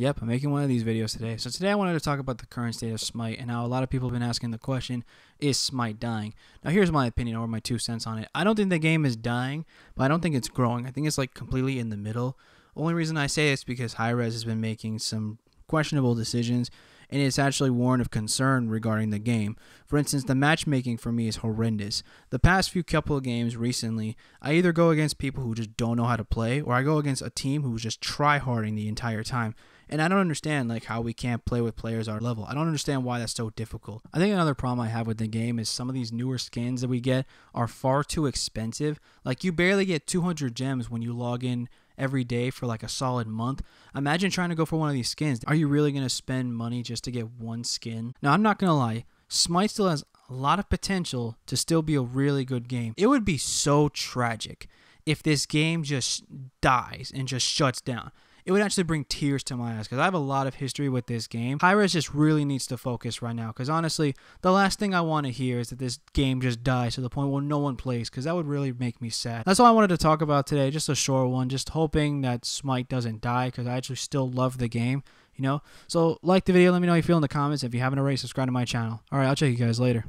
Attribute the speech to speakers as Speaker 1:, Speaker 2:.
Speaker 1: Yep, I'm making one of these videos today. So today I wanted to talk about the current state of Smite and how a lot of people have been asking the question, is Smite dying? Now here's my opinion or my two cents on it. I don't think the game is dying, but I don't think it's growing. I think it's like completely in the middle. Only reason I say this because Hi-Rez has been making some questionable decisions and it's actually warrant of concern regarding the game. For instance, the matchmaking for me is horrendous. The past few couple of games recently, I either go against people who just don't know how to play, or I go against a team who's just try harding the entire time. And I don't understand like how we can't play with players our level. I don't understand why that's so difficult. I think another problem I have with the game is some of these newer skins that we get are far too expensive. Like you barely get 200 gems when you log in every day for like a solid month. Imagine trying to go for one of these skins. Are you really going to spend money just to get one skin? Now, I'm not going to lie, Smite still has a lot of potential to still be a really good game. It would be so tragic if this game just dies and just shuts down it would actually bring tears to my eyes because I have a lot of history with this game. Hyrus just really needs to focus right now because honestly, the last thing I want to hear is that this game just dies to the point where no one plays because that would really make me sad. That's all I wanted to talk about today, just a short one, just hoping that Smite doesn't die because I actually still love the game, you know? So like the video, let me know how you feel in the comments. If you haven't already, subscribe to my channel. All right, I'll check you guys later.